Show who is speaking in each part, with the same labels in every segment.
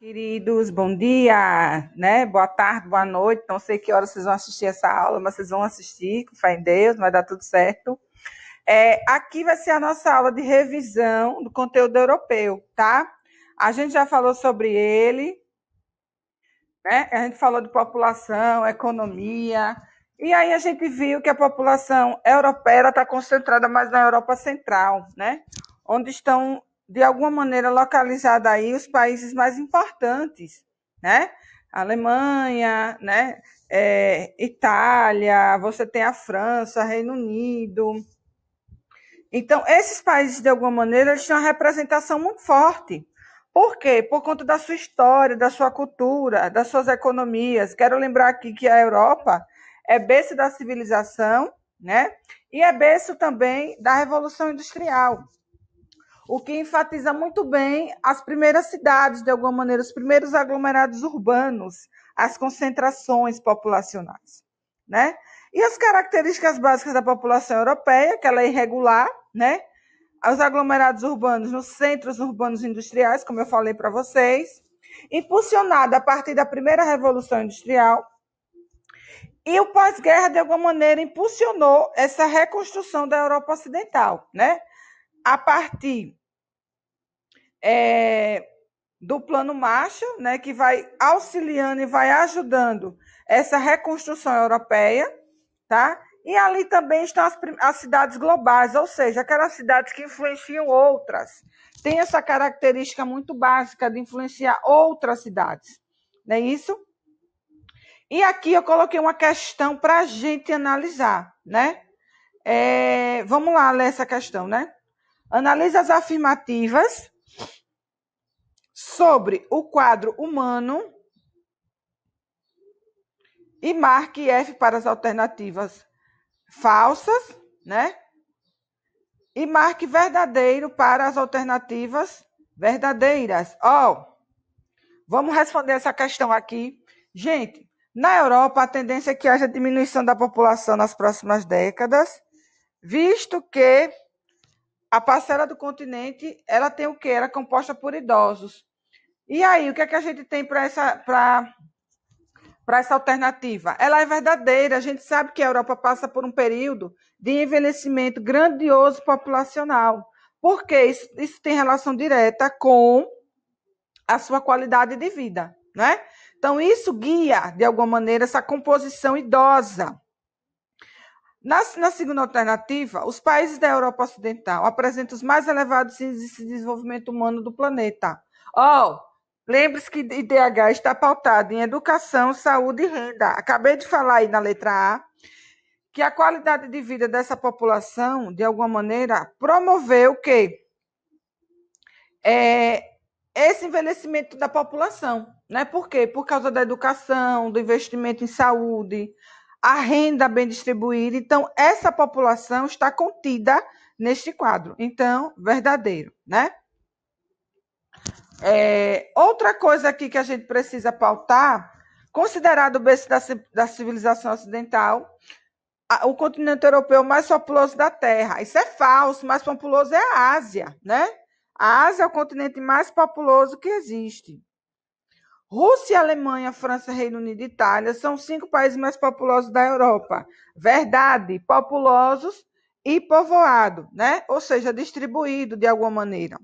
Speaker 1: Queridos, bom dia, né? Boa tarde, boa noite. Não sei que horas vocês vão assistir essa aula, mas vocês vão assistir, com fé em Deus, vai dar tudo certo. É, aqui vai ser a nossa aula de revisão do conteúdo europeu, tá? A gente já falou sobre ele, né? A gente falou de população, economia, e aí a gente viu que a população europeia está concentrada mais na Europa Central, né? onde estão, de alguma maneira, localizados aí os países mais importantes, né? Alemanha, né? É, Itália, você tem a França, Reino Unido. Então, esses países, de alguma maneira, eles têm uma representação muito forte por quê? Por conta da sua história, da sua cultura, das suas economias. Quero lembrar aqui que a Europa é berço da civilização, né? E é berço também da Revolução Industrial, o que enfatiza muito bem as primeiras cidades, de alguma maneira, os primeiros aglomerados urbanos, as concentrações populacionais, né? E as características básicas da população europeia, que ela é irregular, né? aos aglomerados urbanos nos centros urbanos industriais, como eu falei para vocês, impulsionada a partir da primeira revolução industrial. E o pós-guerra, de alguma maneira, impulsionou essa reconstrução da Europa Ocidental, né? a partir é, do Plano Marshall, né? que vai auxiliando e vai ajudando essa reconstrução europeia, tá? E ali também estão as, as cidades globais, ou seja, aquelas cidades que influenciam outras. Tem essa característica muito básica de influenciar outras cidades, não é isso? E aqui eu coloquei uma questão para a gente analisar, né? É, vamos lá ler essa questão, né? Analisa as afirmativas sobre o quadro humano e marque F para as alternativas falsas, né? E marque verdadeiro para as alternativas verdadeiras. Ó, oh, vamos responder essa questão aqui. Gente, na Europa, a tendência é que haja diminuição da população nas próximas décadas, visto que a parcela do continente, ela tem o quê? era é composta por idosos. E aí, o que é que a gente tem para essa para para essa alternativa. Ela é verdadeira. A gente sabe que a Europa passa por um período de envelhecimento grandioso populacional, porque isso, isso tem relação direta com a sua qualidade de vida, né? Então, isso guia, de alguma maneira, essa composição idosa. Na, na, segunda alternativa, os países da Europa Ocidental apresentam os mais elevados índices de desenvolvimento humano do planeta. Oh, Lembre-se que IDH está pautado em educação, saúde e renda. Acabei de falar aí na letra A que a qualidade de vida dessa população, de alguma maneira, promoveu o quê? É, esse envelhecimento da população. Né? Por quê? Por causa da educação, do investimento em saúde, a renda bem distribuída. Então, essa população está contida neste quadro. Então, verdadeiro, né? É, outra coisa aqui que a gente precisa pautar, considerado o berço da, da civilização ocidental, a, o continente europeu mais populoso da Terra. Isso é falso, mais populoso é a Ásia, né? A Ásia é o continente mais populoso que existe. Rússia, Alemanha, França, Reino Unido e Itália são os cinco países mais populosos da Europa. Verdade, populosos e povoado, né? Ou seja, distribuído de alguma maneira.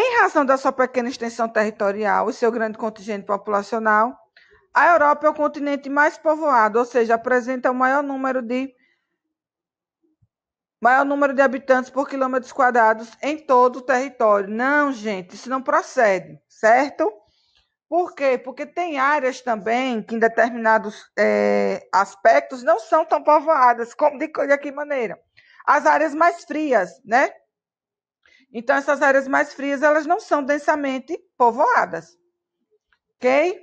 Speaker 1: Em razão da sua pequena extensão territorial e seu grande contingente populacional, a Europa é o continente mais povoado, ou seja, apresenta o maior número de maior número de habitantes por quilômetros quadrados em todo o território. Não, gente, isso não procede, certo? Por quê? Porque tem áreas também que em determinados é, aspectos não são tão povoadas. Como, de, de que maneira? As áreas mais frias, né? Então, essas áreas mais frias, elas não são densamente povoadas. Ok?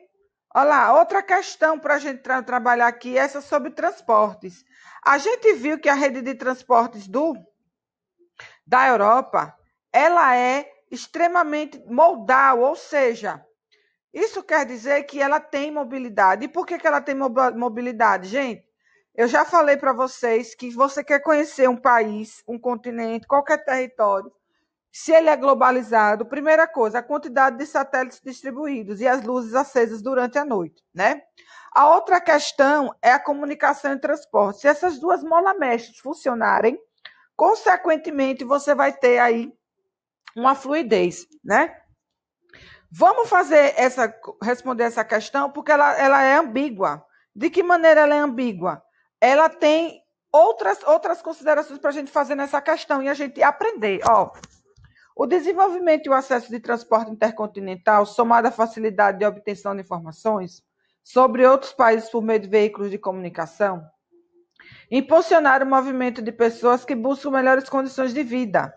Speaker 1: Olha lá, outra questão para a gente tra trabalhar aqui, é essa sobre transportes. A gente viu que a rede de transportes do da Europa, ela é extremamente modal, ou seja, isso quer dizer que ela tem mobilidade. E por que, que ela tem mobilidade, gente? Eu já falei para vocês que você quer conhecer um país, um continente, qualquer território, se ele é globalizado, primeira coisa, a quantidade de satélites distribuídos e as luzes acesas durante a noite, né? A outra questão é a comunicação e transporte. Se essas duas molamestres funcionarem, consequentemente você vai ter aí uma fluidez, né? Vamos fazer essa responder essa questão porque ela, ela é ambígua. De que maneira ela é ambígua? Ela tem outras outras considerações para a gente fazer nessa questão e a gente aprender. Ó, o desenvolvimento e o acesso de transporte intercontinental, somado à facilidade de obtenção de informações sobre outros países por meio de veículos de comunicação, impulsionaram o movimento de pessoas que buscam melhores condições de vida.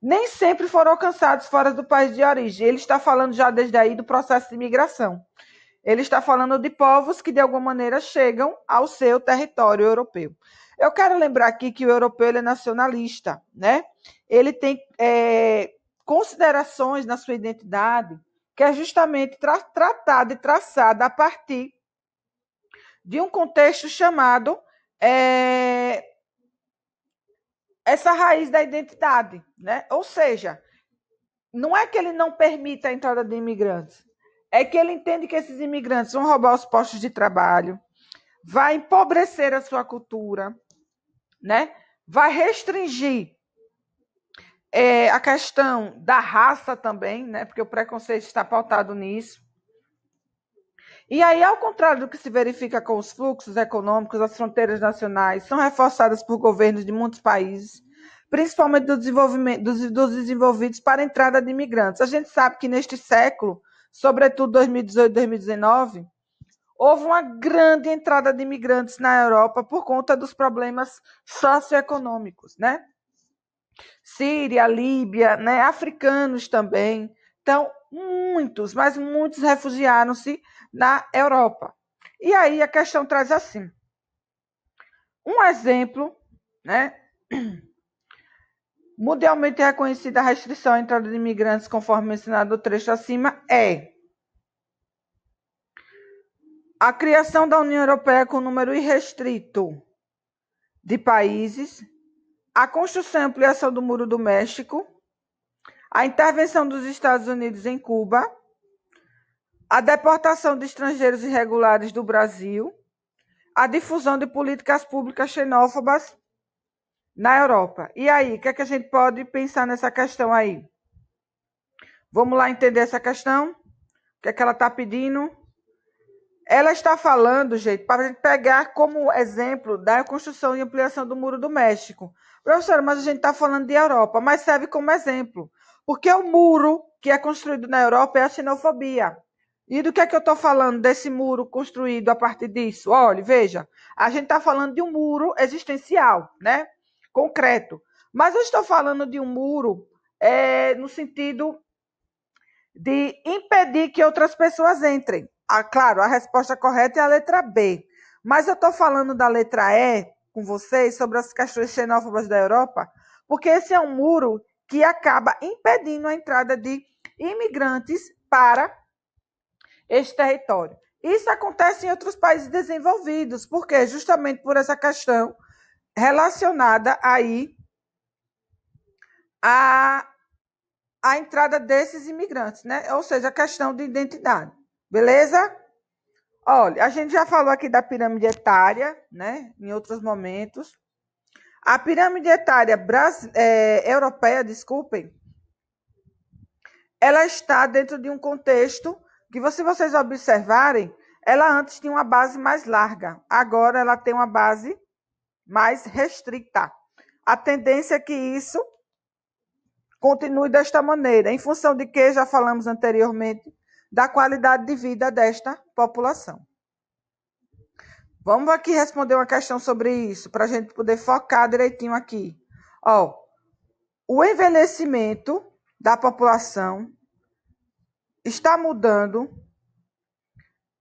Speaker 1: Nem sempre foram alcançados fora do país de origem. Ele está falando já desde aí do processo de imigração. Ele está falando de povos que, de alguma maneira, chegam ao seu território europeu. Eu quero lembrar aqui que o europeu é nacionalista, né? Ele tem é, considerações na sua identidade, que é justamente tra tratada e traçada a partir de um contexto chamado é, essa raiz da identidade, né? Ou seja, não é que ele não permita a entrada de imigrantes, é que ele entende que esses imigrantes vão roubar os postos de trabalho, vai empobrecer a sua cultura, né? Vai restringir é, a questão da raça também, né? Porque o preconceito está pautado nisso. E aí, ao contrário do que se verifica com os fluxos econômicos, as fronteiras nacionais são reforçadas por governos de muitos países, principalmente do dos, dos desenvolvidos, para a entrada de imigrantes. A gente sabe que neste século, sobretudo 2018, 2019, houve uma grande entrada de imigrantes na Europa por conta dos problemas socioeconômicos, né? Síria, Líbia, né, africanos também. Então, muitos, mas muitos refugiaram-se na Europa. E aí a questão traz assim. Um exemplo, né? Mundialmente reconhecida a restrição à entrada de imigrantes, conforme ensinado no trecho acima, é a criação da União Europeia com número irrestrito de países a construção e ampliação do Muro do México, a intervenção dos Estados Unidos em Cuba, a deportação de estrangeiros irregulares do Brasil, a difusão de políticas públicas xenófobas na Europa. E aí, o que, é que a gente pode pensar nessa questão aí? Vamos lá entender essa questão? O que é que ela está pedindo? Ela está falando, gente, para a gente pegar como exemplo da construção e ampliação do Muro do México. Professora, mas a gente está falando de Europa, mas serve como exemplo. Porque o muro que é construído na Europa é a xenofobia. E do que é que eu estou falando desse muro construído a partir disso? Olha, veja, a gente está falando de um muro existencial, né? Concreto. Mas eu estou falando de um muro é, no sentido de impedir que outras pessoas entrem. Ah, claro, a resposta correta é a letra B. Mas eu estou falando da letra E com vocês sobre as questões xenófobas da Europa, porque esse é um muro que acaba impedindo a entrada de imigrantes para este território. Isso acontece em outros países desenvolvidos, porque justamente por essa questão relacionada aí a a entrada desses imigrantes, né? Ou seja, a questão de identidade. Beleza? Olha, a gente já falou aqui da pirâmide etária, né? Em outros momentos. A pirâmide etária Brasi é, europeia, desculpem, ela está dentro de um contexto que, se vocês observarem, ela antes tinha uma base mais larga, agora ela tem uma base mais restrita. A tendência é que isso continue desta maneira, em função de que já falamos anteriormente, da qualidade de vida desta população. Vamos aqui responder uma questão sobre isso, para a gente poder focar direitinho aqui. Ó, o envelhecimento da população está mudando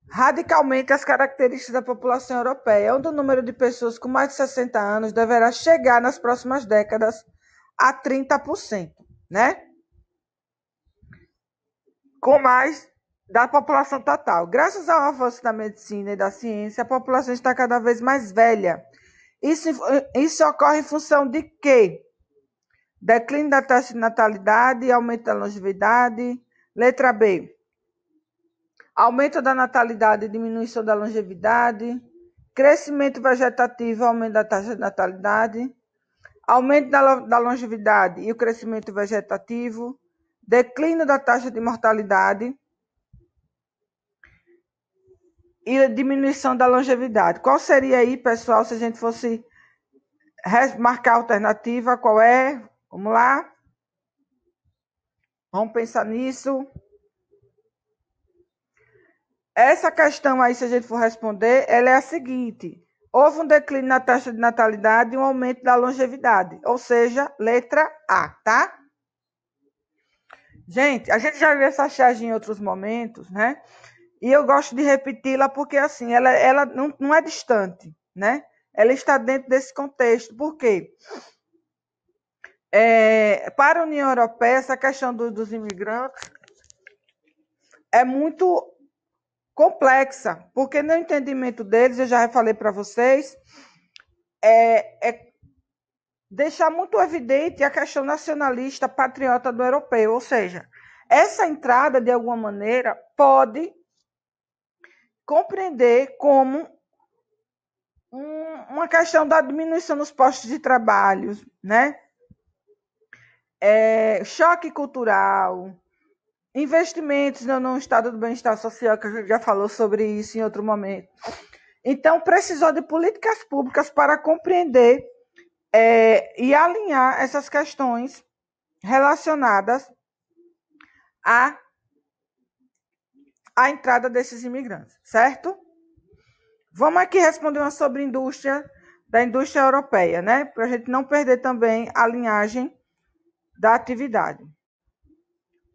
Speaker 1: radicalmente as características da população europeia, onde o número de pessoas com mais de 60 anos deverá chegar nas próximas décadas a 30%, né? Com mais da população total. Graças ao avanço da medicina e da ciência, a população está cada vez mais velha. Isso, isso ocorre em função de quê? Declínio da taxa de natalidade, aumento da longevidade. Letra B. Aumento da natalidade, diminuição da longevidade. Crescimento vegetativo, aumento da taxa de natalidade. Aumento da, da longevidade e o crescimento vegetativo. Declínio da taxa de mortalidade e a diminuição da longevidade. Qual seria aí, pessoal, se a gente fosse marcar a alternativa? Qual é? Vamos lá. Vamos pensar nisso. Essa questão aí, se a gente for responder, ela é a seguinte: houve um declínio na taxa de natalidade e um aumento da longevidade, ou seja, letra A, tá? Gente, a gente já viu essa charge em outros momentos, né? E eu gosto de repeti-la porque, assim, ela, ela não, não é distante, né? Ela está dentro desse contexto. Por quê? É, para a União Europeia, essa questão do, dos imigrantes é muito complexa, porque no entendimento deles, eu já falei para vocês, é, é, deixar muito evidente a questão nacionalista, patriota do europeu, ou seja, essa entrada, de alguma maneira, pode compreender como um, uma questão da diminuição nos postos de trabalho, né? É, choque cultural, investimentos no, no estado do bem-estar social, que a gente já falou sobre isso em outro momento. Então, precisou de políticas públicas para compreender é, e alinhar essas questões relacionadas à a entrada desses imigrantes, certo? Vamos aqui responder uma sobre indústria da indústria europeia, né? Para a gente não perder também a linhagem da atividade.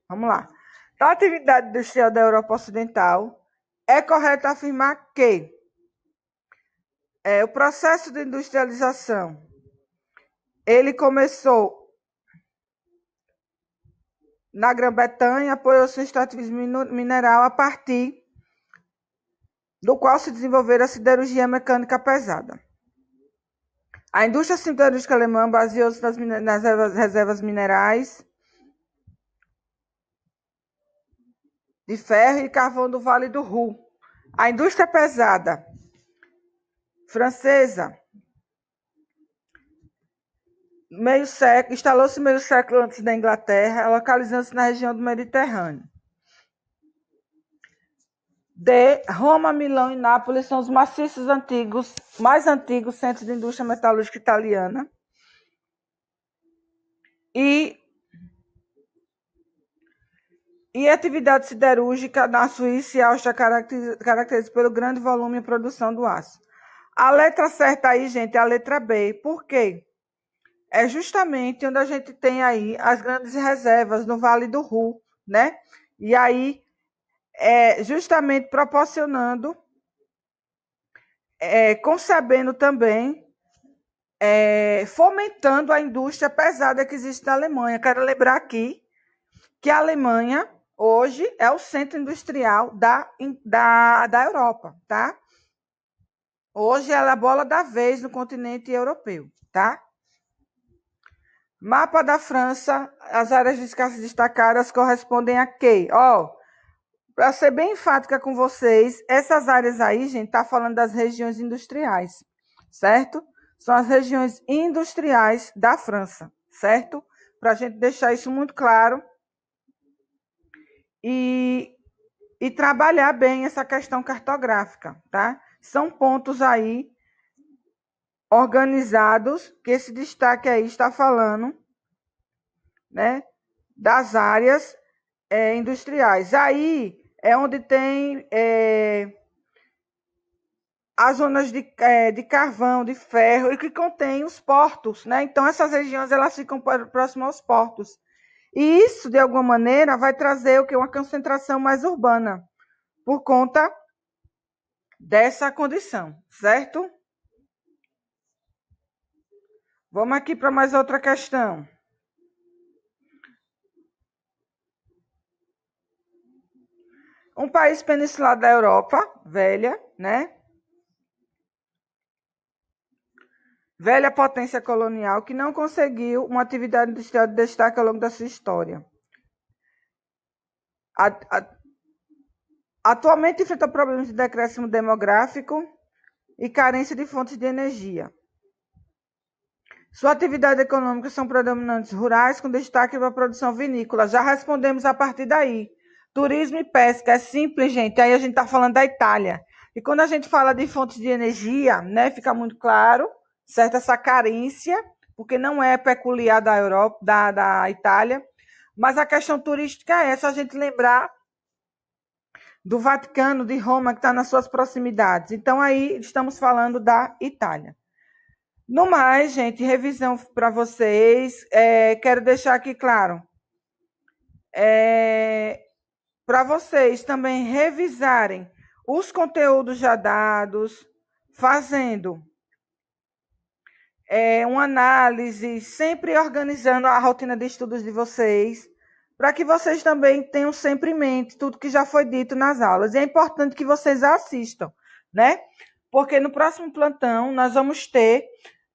Speaker 1: Vamos lá. Da atividade industrial da Europa Ocidental, é correto afirmar que é, o processo de industrialização ele começou na Grã-Bretanha, apoiou-se no extrativismo mineral, a partir do qual se desenvolveu a siderurgia mecânica pesada. A indústria siderúrgica alemã baseou-se nas, nas reservas minerais de ferro e carvão do Vale do Ru. A indústria pesada francesa meio século, instalou-se meio século antes da Inglaterra, localizando-se na região do Mediterrâneo. D. Roma, Milão e Nápoles são os maciços antigos, mais antigos centros de indústria metalúrgica italiana. E, e atividade siderúrgica na Suíça e Áustria caracteriza pelo grande volume e produção do aço. A letra certa aí, gente, é a letra B. Por quê? é justamente onde a gente tem aí as grandes reservas no Vale do Ru, né? E aí é justamente proporcionando, é, concebendo também, é, fomentando a indústria pesada que existe na Alemanha. Quero lembrar aqui que a Alemanha hoje é o centro industrial da, da, da Europa, tá? Hoje ela é a bola da vez no continente europeu, tá? Mapa da França, as áreas de escassez destacadas correspondem a quê? Ó, oh, para ser bem enfática com vocês, essas áreas aí, gente, tá falando das regiões industriais, certo? São as regiões industriais da França, certo? Para a gente deixar isso muito claro e, e trabalhar bem essa questão cartográfica, tá? São pontos aí organizados, que esse destaque aí está falando, né, das áreas é, industriais. Aí é onde tem é, as zonas de, é, de carvão, de ferro, e que contém os portos, né? Então essas regiões elas ficam próximas aos portos. E isso, de alguma maneira, vai trazer o que? Uma concentração mais urbana, por conta dessa condição, certo? Vamos aqui para mais outra questão. Um país peninsular da Europa, velha, né? Velha potência colonial que não conseguiu uma atividade industrial de destaque ao longo da sua história. Atualmente enfrenta problemas de decréscimo demográfico e carência de fontes de energia. Sua atividade econômica são predominantes rurais, com destaque para a produção vinícola. Já respondemos a partir daí. Turismo e pesca é simples, gente. Aí a gente está falando da Itália. E quando a gente fala de fontes de energia, né, fica muito claro, certa essa carência, porque não é peculiar da Europa, da, da Itália. Mas a questão turística é essa, a gente lembrar do Vaticano, de Roma, que está nas suas proximidades. Então, aí estamos falando da Itália. No mais, gente, revisão para vocês. É, quero deixar aqui claro. É, para vocês também revisarem os conteúdos já dados, fazendo é, uma análise, sempre organizando a rotina de estudos de vocês, para que vocês também tenham sempre em mente tudo que já foi dito nas aulas. E é importante que vocês assistam, né? Porque no próximo plantão nós vamos ter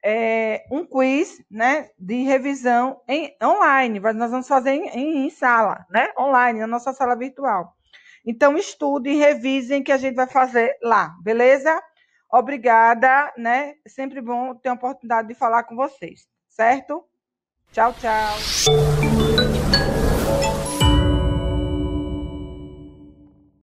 Speaker 1: é, um quiz né, de revisão em, online. Nós vamos fazer em, em, sala, né? Online, na nossa sala virtual. Então, estude e revisem que a gente vai fazer lá, beleza? Obrigada, né? É sempre bom ter a oportunidade de falar com vocês, certo? Tchau, tchau.